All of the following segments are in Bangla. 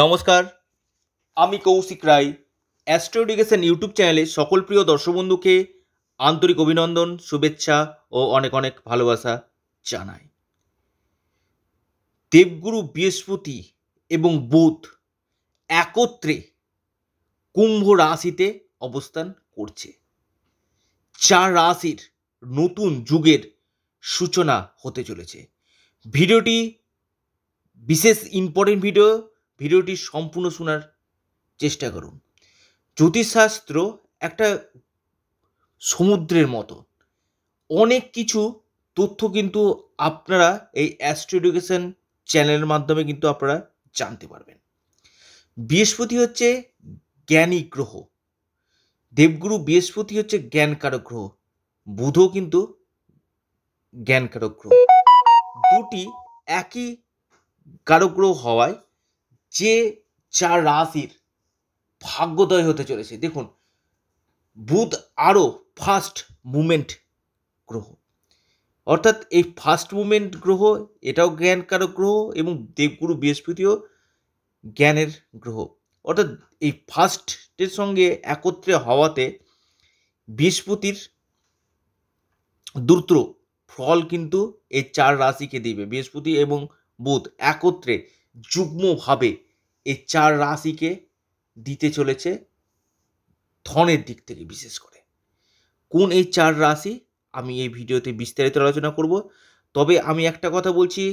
নমস্কার আমি Koushik Roy astro education YouTube চ্যানেলে সকল প্রিয় দর্শক বন্ধুকে আন্তরিক অভিনন্দন শুভেচ্ছা ও অনেক অনেক ভালোবাসা জানাই দেবগুরু বৃহস্পতি এবং বুধ একত্রে কুম্ভ রাশিতে অবস্থান করছে চার রাশির নতুন যুগের সূচনা হতে চলেছে ভিডিওটি বিশেষ ইম্পর্টেন্ট ভিডিও ভিডিওটি সম্পূর্ণ শোনার চেষ্টা করুন জ্যোতিষশাস্ত্র একটা সমুদ্রের মতো অনেক কিছু তথ্য কিন্তু আপনারা এই অ্যাস্ট্রো এডুকেশন চ্যানেলের মাধ্যমে কিন্তু আপনারা জানতে পারবেন বৃহস্পতি হচ্ছে জ্ঞানী গ্রহ দেবগুরু বৃহস্পতি হচ্ছে জ্ঞানকারক গ্রহ বুধও কিন্তু জ্ঞানকারক গ্রহ দুটি একই কারক গ্রহ হওয়ায় যে চার রাশির ভাগ্যদয় হতে চলেছে দেখুন বুধ আরও ফাস্ট মুভমেন্ট গ্রহ অর্থাৎ এই ফাস্ট মুভমেন্ট গ্রহ এটাও জ্ঞানকারক গ্রহ এবং দেবগুরু বৃহস্পতিও জ্ঞানের গ্রহ অর্থাৎ এই ফাস্টের সঙ্গে একত্রে হওয়াতে বৃহস্পতির দ্রুত ফল কিন্তু এই চার রাশিকে দিবে বৃহস্পতি এবং বুধ একত্রে যুগ্মভাবে এই চার রাশিকে দিতে চলেছে ধনের দিক থেকে বিশেষ করে কোন এই চার রাশি আমি এই ভিডিওতে বিস্তারিত আলোচনা করব তবে আমি একটা কথা বলছি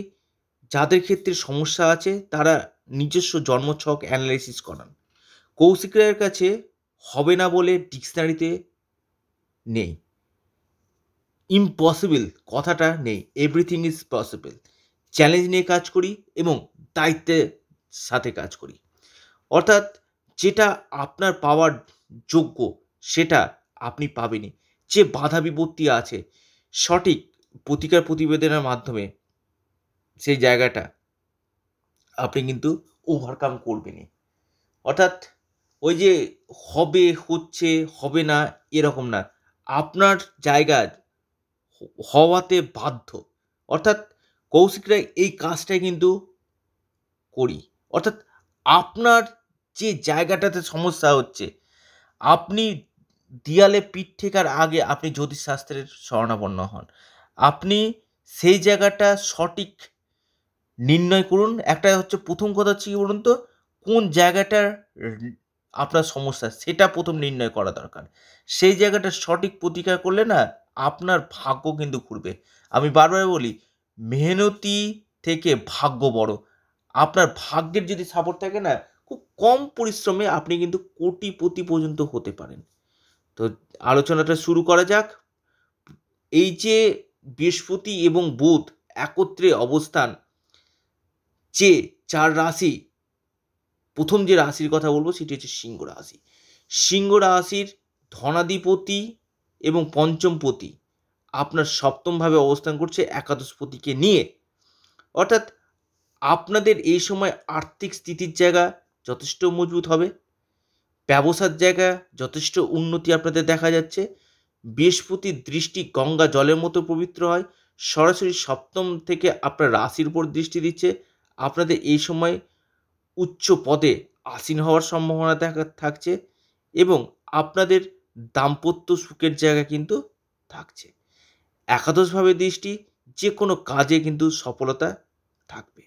যাদের ক্ষেত্রে সমস্যা আছে তারা নিজস্ব জন্মছক অ্যানালাইসিস করান কৌশিকের কাছে হবে না বলে ডিকশনারিতে নেই ইম্পসিবল কথাটা নেই এভরিথিং ইজ পসিবল চ্যালেঞ্জ নিয়ে কাজ করি এবং দায়িত্বে সাথে কাজ করি অর্থাৎ যেটা আপনার পাওয়ার যোগ্য সেটা আপনি পাবেনই যে বাধা বিপত্তি আছে সঠিক প্রতিকার প্রতিবেদনের মাধ্যমে সেই জায়গাটা আপনি কিন্তু ওভারকাম করবেনই অর্থাৎ ওই যে হবে হচ্ছে হবে না এরকম না আপনার জায়গা হওয়াতে বাধ্য অর্থাৎ কৌশিকরা এই কাজটাই কিন্তু করি অর্থাৎ আপনার যে জায়গাটাতে সমস্যা হচ্ছে আপনি দিয়ালে পিঠ ঠেকার আগে আপনি জ্যোতিষশাস্ত্রের শরণাপন্ন হন আপনি সেই জায়গাটা সঠিক নির্ণয় করুন একটা হচ্ছে প্রথম কথা হচ্ছে কি বলুন তো কোন জায়গাটার আপনার সমস্যা সেটা প্রথম নির্ণয় করা দরকার সেই জায়গাটা সঠিক প্রতিকার করলে না আপনার ভাগ্য কিন্তু ঘুরবে আমি বারবার বলি মেহনতি থেকে ভাগ্য বড় আপনার ভাগ্যের যদি সাপোর্ট থাকে না খুব কম পরিশ্রমে আপনি কিন্তু কোটিপতি পর্যন্ত হতে পারেন তো আলোচনাটা শুরু করা যাক এই যে বৃহস্পতি এবং বুধ একত্রে অবস্থান যে চার রাশি প্রথম যে রাশির কথা বলবো সেটি হচ্ছে সিংহ রাশি সিংহ রাশির ধনাধিপতি এবং পঞ্চমপতি আপনার সপ্তমভাবে অবস্থান করছে একাদশপতিকে নিয়ে অর্থাৎ আপনাদের এই সময় আর্থিক স্থিতির জায়গা যথেষ্ট মজবুত হবে ব্যবসার জায়গা যথেষ্ট উন্নতি আপনাদের দেখা যাচ্ছে বৃহস্পতির দৃষ্টি গঙ্গা জলের মতো পবিত্র হয় সরাসরি সপ্তম থেকে আপনার রাশির উপর দৃষ্টি দিচ্ছে আপনাদের এই সময় উচ্চ পদে আসীন হওয়ার সম্ভাবনা দেখা থাকছে এবং আপনাদের দাম্পত্য সুখের জায়গা কিন্তু থাকছে একাদশভাবে দৃষ্টি যে কোনো কাজে কিন্তু সফলতা থাকবে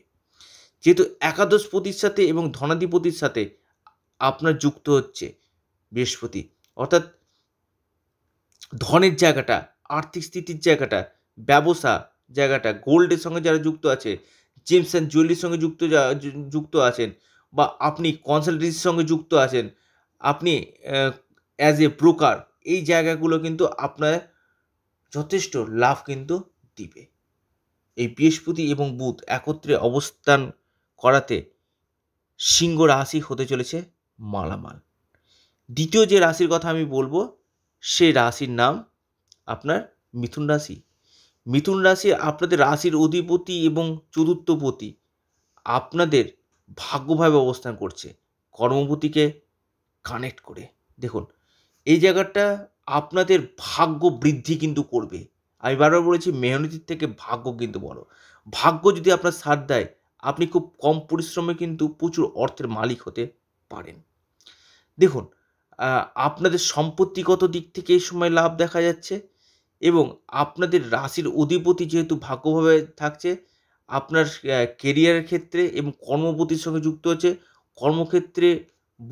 যেহেতু একাদশপতির সাথে এবং ধনাধিপতির সাথে আপনার যুক্ত হচ্ছে বৃহস্পতি অর্থাৎ ধনের জায়গাটা আর্থিক স্থিতির জায়গাটা ব্যবসা জায়গাটা গোল্ডের সঙ্গে যারা যুক্ত আছে জেমস অ্যান্ড জুয়েলারির সঙ্গে যুক্ত যুক্ত আছেন বা আপনি কনসালটেন্সির সঙ্গে যুক্ত আছেন আপনি অ্যাজ এ ব্রোকার এই জায়গাগুলো কিন্তু আপনার যথেষ্ট লাভ কিন্তু দিবে এই বৃহস্পতি এবং বুধ একত্রে অবস্থান করাতে সিংহ রাশি হতে চলেছে মালামাল দ্বিতীয় যে রাশির কথা আমি বলবো সেই রাশির নাম আপনার মিথুন রাশি মিথুন রাশি আপনাদের রাশির অধিপতি এবং চতুর্থপতি আপনাদের ভাগ্যভাবে অবস্থান করছে কর্মপতিকে কানেক্ট করে দেখুন এই জায়গাটা আপনাদের ভাগ্য বৃদ্ধি কিন্তু করবে আমি বারবার বলেছি মেহনতির থেকে ভাগ্য কিন্তু বড় ভাগ্য যদি আপনার সাথ দেয় আপনি খুব কম পরিশ্রমে কিন্তু প্রচুর অর্থের মালিক হতে পারেন দেখুন আপনাদের সম্পত্তিগত দিক থেকে এই সময় লাভ দেখা যাচ্ছে এবং আপনাদের রাশির অধিপতি যেহেতু ভাগ্যভাবে থাকছে আপনার কেরিয়ারের ক্ষেত্রে এবং কর্মপতির সঙ্গে যুক্ত হচ্ছে কর্মক্ষেত্রে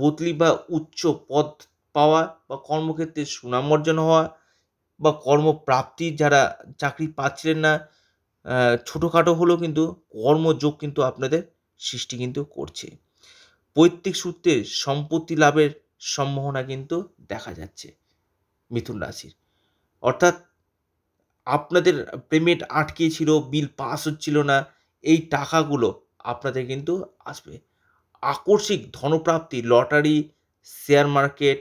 বদলি বা উচ্চ পদ পাওয়া বা কর্মক্ষেত্রে সুনাম অর্জন হওয়া বা কর্মপ্রাপ্তি যারা চাকরি পাচ্ছিলেন না ছোটোখাটো হলেও কিন্তু কর্মযোগ কিন্তু আপনাদের সৃষ্টি কিন্তু করছে পৈতৃক সূত্রে সম্পত্তি লাভের সম্ভাবনা কিন্তু দেখা যাচ্ছে মিথুন রাশির অর্থাৎ আপনাদের পেমেন্ট আটকে ছিল বিল পাস হচ্ছিল না এই টাকাগুলো আপনাদের কিন্তু আসবে আকস্মিক ধনপ্রাপ্তি লটারি শেয়ার মার্কেট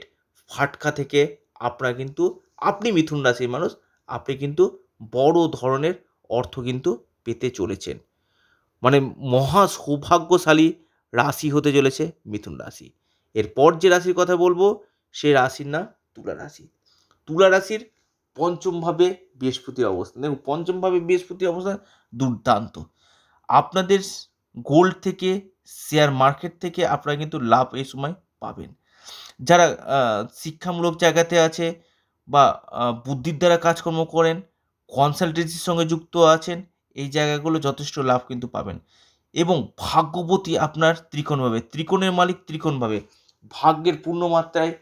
ফাটকা থেকে আপনারা কিন্তু আপনি মিথুন রাশির মানুষ আপনি কিন্তু বড় ধরনের অর্থ কিন্তু পেতে চলেছেন মানে মহা সৌভাগ্যশালী রাশি হতে চলেছে মিথুন রাশি এরপর যে রাশির কথা বলবো সে রাশির না তুলা রাশি তুলা রাশির পঞ্চমভাবে বৃহস্পতির অবস্থান দেখুন পঞ্চমভাবে বৃহস্পতির অবস্থান দুর্দান্ত আপনাদের গোল্ড থেকে শেয়ার মার্কেট থেকে আপনারা কিন্তু লাভ এই সময় পাবেন যারা শিক্ষামূলক জায়গাতে আছে বা বুদ্ধির দ্বারা কাজকর্ম করেন কনসালটেন্সির সঙ্গে যুক্ত আছেন এই জায়গাগুলো যথেষ্ট লাভ কিন্তু পাবেন এবং ভাগ্যবতী আপনার ত্রিকোণভাবে ত্রিকোণের মালিক ত্রিকোণভাবে ভাগ্যের পূর্ণ মাত্রায়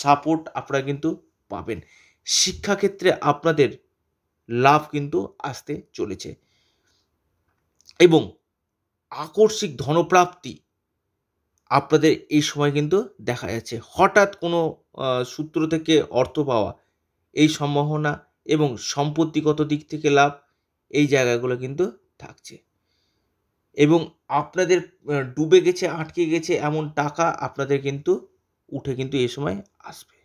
সাপোর্ট আপনারা কিন্তু পাবেন শিক্ষাক্ষেত্রে আপনাদের লাভ কিন্তু আসতে চলেছে এবং আকস্মিক ধনপ্রাপ্তি আপনাদের এই সময় কিন্তু দেখা যাচ্ছে হঠাৎ কোনো সূত্র থেকে অর্থ পাওয়া এই সম্ভাবনা এবং সম্পত্তিগত দিক থেকে লাভ এই জায়গাগুলো কিন্তু থাকছে এবং আপনাদের ডুবে গেছে আটকে গেছে এমন টাকা আপনাদের কিন্তু উঠে কিন্তু এ সময় আসবে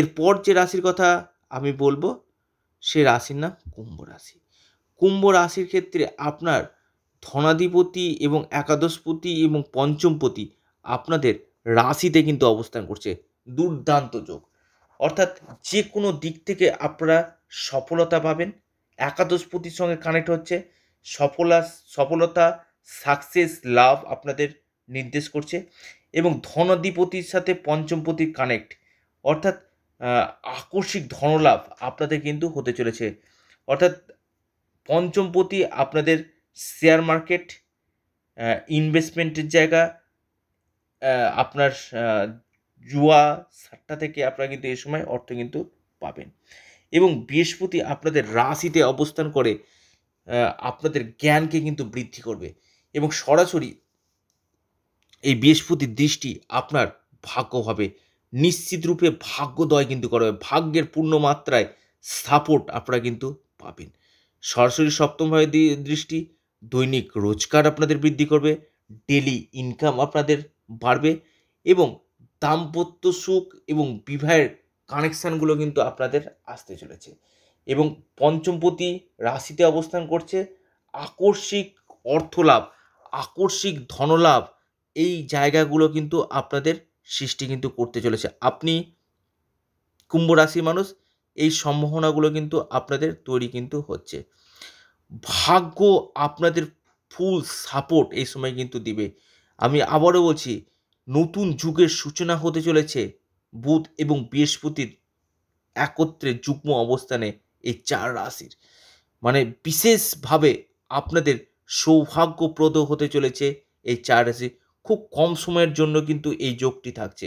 এরপর যে রাশির কথা আমি বলবো সে রাশির নাম কুম্ভ রাশি কুম্ভ রাশির ক্ষেত্রে আপনার ধনাধিপতি এবং একাদশপতি এবং পঞ্চমপতি আপনাদের রাশিতে কিন্তু অবস্থান করছে দুর্দান্ত যোগ অর্থাৎ যে কোনো দিক থেকে আপনারা সফলতা পাবেন একাদশপতির সঙ্গে কানেক্ট হচ্ছে সফলা সফলতা সাকসেস লাভ আপনাদের নির্দেশ করছে এবং ধনাধিপতির সাথে পঞ্চমপতির কানেক্ট অর্থাৎ আকস্মিক ধনলাভ আপনাদের কিন্তু হতে চলেছে অর্থাৎ পঞ্চমপতি আপনাদের শেয়ার মার্কেট ইনভেস্টমেন্টের জায়গা আপনার জুয়া সাতটা থেকে আপনারা কিন্তু এই সময় অর্থ কিন্তু পাবেন এবং বৃহস্পতি আপনাদের রাশিতে অবস্থান করে আপনাদের জ্ঞানকে কিন্তু বৃদ্ধি করবে এবং সরাসরি এই বৃহস্পতির দৃষ্টি আপনার ভাগ্য হবে নিশ্চিত রূপে ভাগ্যদয় কিন্তু করা হবে ভাগ্যের পূর্ণ মাত্রায় সাপোর্ট আপনারা কিন্তু পাবেন সরাসরি সপ্তমভাবে দৃষ্টি দৈনিক রোজগার আপনাদের বৃদ্ধি করবে ডেলি ইনকাম আপনাদের বাড়বে এবং দাম্পত্য সুখ এবং বিবাহের কানেকশানগুলো কিন্তু আপনাদের আসতে চলেছে এবং পঞ্চমপতি রাশিতে অবস্থান করছে অর্থ অর্থলাভ আকর্ষিক ধনলাভ এই জায়গাগুলো কিন্তু আপনাদের সৃষ্টি কিন্তু করতে চলেছে আপনি কুম্ভ রাশির মানুষ এই সম্ভাবনাগুলো কিন্তু আপনাদের তৈরি কিন্তু হচ্ছে ভাগ্য আপনাদের ফুল সাপোর্ট এই সময় কিন্তু দিবে আমি আবারও বলছি নতুন যুগের সূচনা হতে চলেছে বুধ এবং বৃহস্পতির একত্রে যুগ্ম অবস্থানে এই চার রাশির মানে বিশেষভাবে আপনাদের সৌভাগ্যপ্রদ হতে চলেছে এই চার রাশি খুব কম সময়ের জন্য কিন্তু এই যোগটি থাকছে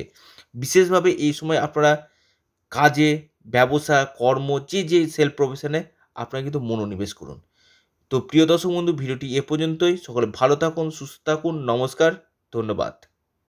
বিশেষভাবে এই সময় আপনারা কাজে ব্যবসা কর্ম যে যে সেলফ প্রফেশনে আপনারা কিন্তু মনোনিবেশ করুন তো প্রিয় দর্শক বন্ধু ভিডিওটি এ পর্যন্তই সকলে ভালো থাকুন সুস্থ থাকুন নমস্কার ধন্যবাদ